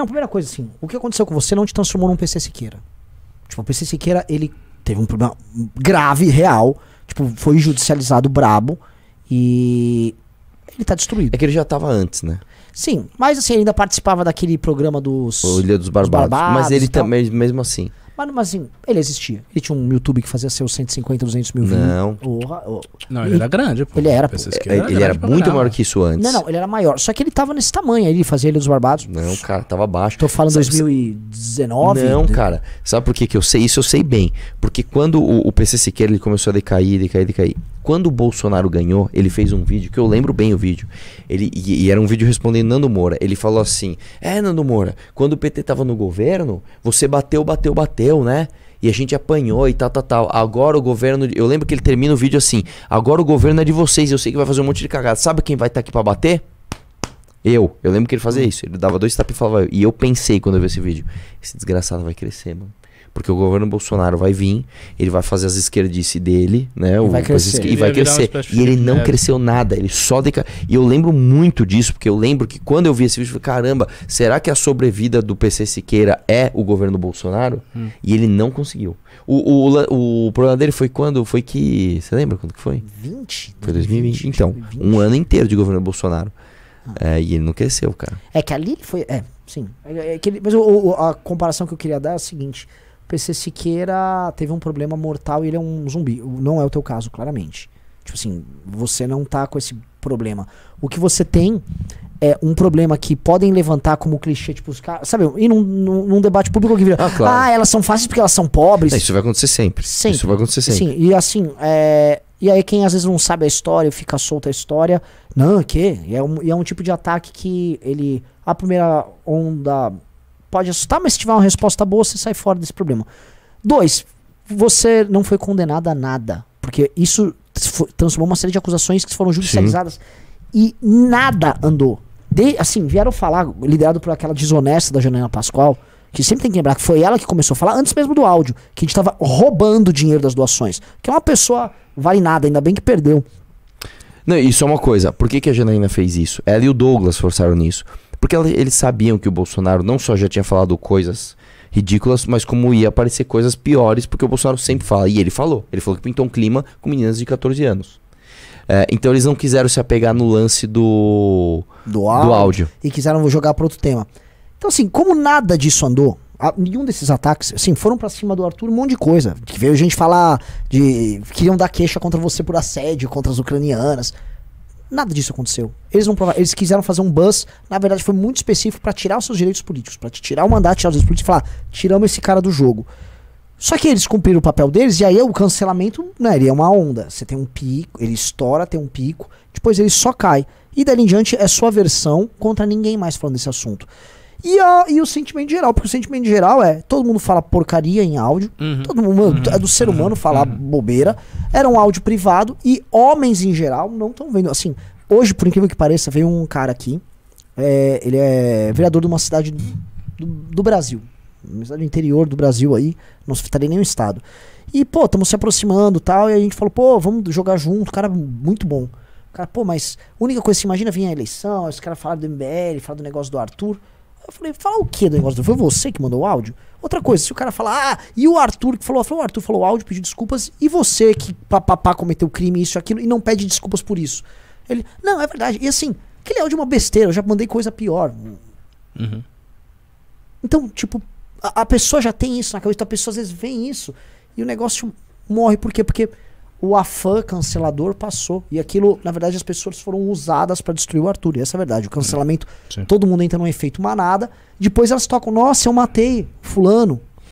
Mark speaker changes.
Speaker 1: Não, primeira coisa assim, o que aconteceu com você não te transformou num PC Siqueira. Tipo, o PC Siqueira, ele teve um problema grave, real. Tipo, foi judicializado brabo e ele tá destruído. É que ele já tava antes, né? Sim, mas assim, ele ainda participava daquele programa dos... O Ilha dos Barbados. Dos Barbados mas ele também,
Speaker 2: mesmo assim...
Speaker 1: Mas, mas assim, ele existia. Ele tinha um YouTube que fazia seus 150, 200 mil views. Não. Não, ele, era grande, pô. Ele era, pô. Ele era, ele era muito maior que isso antes. Não, não, ele era maior. Só que ele tava nesse tamanho aí, ele fazia ele dos barbados. Não, cara, tava baixo. Tô falando Sabe, 2019. Não, de...
Speaker 2: cara. Sabe por que que eu sei isso? Eu sei bem. Porque quando o, o PC Siqueira ele começou a decair, decair, decair quando o Bolsonaro ganhou, ele fez um vídeo, que eu lembro bem o vídeo. Ele, e, e, era um vídeo respondendo Nando Moura. Ele falou assim: É, Nando Moura, quando o PT tava no governo, você bateu, bateu, bateu, né? E a gente apanhou e tal, tal, tal. Agora o governo. Eu lembro que ele termina o vídeo assim: Agora o governo é de vocês, eu sei que vai fazer um monte de cagada. Sabe quem vai estar tá aqui para bater? Eu. Eu lembro que ele fazia isso. Ele dava dois tapas e falava. E eu pensei quando eu vi esse vídeo: Esse desgraçado vai crescer, mano. Porque o governo Bolsonaro vai vir, ele vai fazer as esquerdices dele, né? E vai crescer. E, vai crescer. e ele não é. cresceu nada, ele só deca... E eu lembro muito disso, porque eu lembro que quando eu vi esse vídeo, eu falei, caramba, será que a sobrevida do PC Siqueira é o governo Bolsonaro? Hum. E ele não conseguiu. O, o, o problema dele foi quando? Foi que. Você lembra quando que foi? 20? Foi 2020. 20, então, 20. um ano inteiro de governo Bolsonaro. Ah. É, e ele não cresceu, cara.
Speaker 1: É que ali foi. É, sim. É, é ele, mas o, o, a comparação que eu queria dar é a seguinte. PC Siqueira teve um problema mortal e ele é um zumbi. Não é o teu caso, claramente. Tipo assim, você não tá com esse problema. O que você tem é um problema que podem levantar como clichê, tipo, os caras. Sabe, e num, num, num, debate público que vira. Ah, claro. ah, elas são fáceis porque elas são pobres. isso vai
Speaker 2: acontecer sempre. sempre. Isso vai acontecer sempre. Sim,
Speaker 1: e assim, é... E aí quem às vezes não sabe a história, fica solta a história. Não, que? E é um, e é um tipo de ataque que ele. A primeira onda pode assustar, mas se tiver uma resposta boa, você sai fora desse problema. Dois, você não foi condenado a nada, porque isso transformou uma série de acusações que foram judicializadas Sim. e nada andou. De, assim, vieram falar, liderado por aquela desonesta da Janaina Pascoal, que sempre tem que lembrar que foi ela que começou a falar, antes mesmo do áudio, que a gente estava roubando dinheiro das doações. Que é uma pessoa vale nada, ainda bem que perdeu. Não, isso é uma
Speaker 2: coisa. Por que, que a Janaína fez isso? Ela e o Douglas forçaram nisso. Porque eles sabiam que o Bolsonaro não só já tinha falado coisas ridículas, mas como ia aparecer coisas piores, porque o Bolsonaro sempre fala. E ele falou. Ele falou que pintou um clima com meninas de 14 anos. É, então eles não quiseram se apegar no lance do, do, áudio, do áudio.
Speaker 1: E quiseram jogar para outro tema. Então, assim, como nada disso andou, a, nenhum desses ataques, assim, foram para cima do Arthur um monte de coisa. Que veio gente falar de. queriam dar queixa contra você por assédio, contra as ucranianas. Nada disso aconteceu. Eles não provaram, eles quiseram fazer um buzz, na verdade foi muito específico para tirar os seus direitos políticos, para tirar o mandato, tirar os direitos políticos e falar: "Tiramos esse cara do jogo". Só que eles cumpriram o papel deles e aí o cancelamento, né, ele é uma onda. Você tem um pico, ele estoura, tem um pico, depois ele só cai. E dali em diante é sua versão contra ninguém mais falando desse assunto. E, a, e o sentimento geral, porque o sentimento geral é: todo mundo fala porcaria em áudio, uhum. todo mundo, uhum. é do ser uhum. humano falar uhum. bobeira. Era um áudio privado e homens em geral não estão vendo. Assim, hoje, por incrível que pareça, veio um cara aqui, é, ele é vereador de uma cidade do, do, Brasil, uma cidade do interior do Brasil aí, não nem nenhum estado. E, pô, estamos se aproximando tal, e a gente falou, pô, vamos jogar junto, cara, muito bom. Cara, pô, mas a única coisa que você imagina, vinha a eleição, os caras falaram do MBL, falaram do negócio do Arthur. Eu falei, fala o que do negócio? Foi você que mandou o áudio? Outra coisa, se o cara falar, ah, e o Arthur que falou, falou o Arthur falou áudio, pediu desculpas, e você que papapá cometeu crime, isso, aquilo, e não pede desculpas por isso. Ele, não, é verdade. E assim, aquele áudio é uma besteira, eu já mandei coisa pior. Uhum. Então, tipo, a, a, pessoa já tem isso na cabeça, então a pessoa às vezes vê isso, e o negócio morre, por quê? Porque o afã cancelador passou. E aquilo, na verdade, as pessoas foram usadas para destruir o Arthur. E essa é a verdade. O cancelamento, Sim. todo mundo entra num efeito manada. Depois elas tocam, nossa, eu matei fulano.